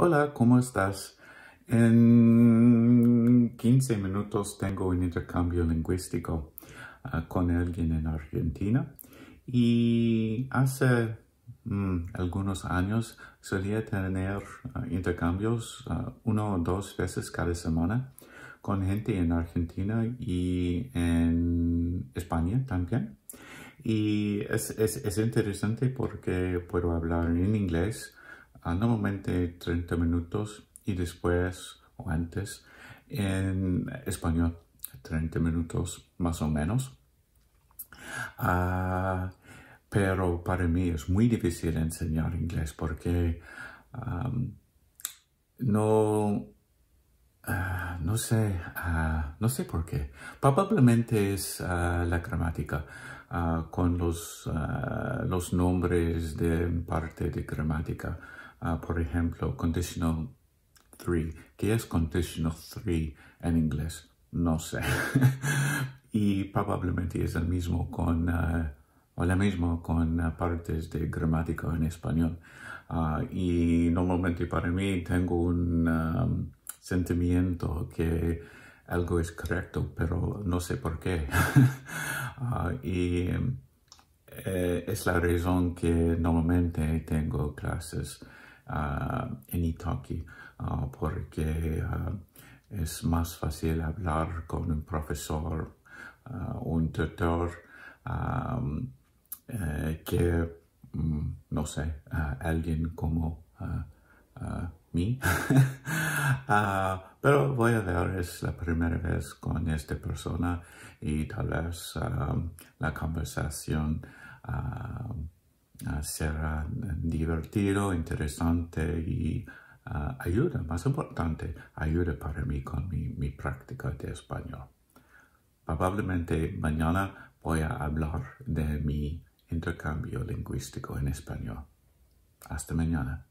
Hola, ¿cómo estás? En 15 minutos tengo un intercambio lingüístico ah, con alguien en Argentina y hace mm, algunos años solía tener ah, intercambios ah, una o dos veces cada semana con gente en Argentina y en España también. Y es, es interesante porque puedo hablar en inglés normalmente 30 minutos y después o antes en español 30 minutos más o menos. Ah, pero para mí es muy difícil enseñar inglés porque no, ah, no sé, ah, no sé por qué. Probablemente es la gramática. Ah, con los, ah, los nombres de parte de gramática. Ah, por ejemplo, conditional 3. ¿Qué es conditional 3 en inglés? No sé. y probablemente es el mismo con, o la misma con partes de gramática en español. y normalmente para mí tengo un sentimiento que algo es correcto, pero no sé por qué. Ah, y eh, es la razón que normalmente tengo clases ah, en italki ah, porque es más fácil hablar con un profesor, un tutor, eh, que, mm, no sé, alguien como mí. Ah, pero voy a ver, es la primera vez con esta persona y tal vez ah, la conversación ah, será divertido, interesante y ayuda, más importante, ayuda para mí con mi práctica de español. Probablemente mañana voy a hablar de mi intercambio lingüístico en español. Hasta mañana.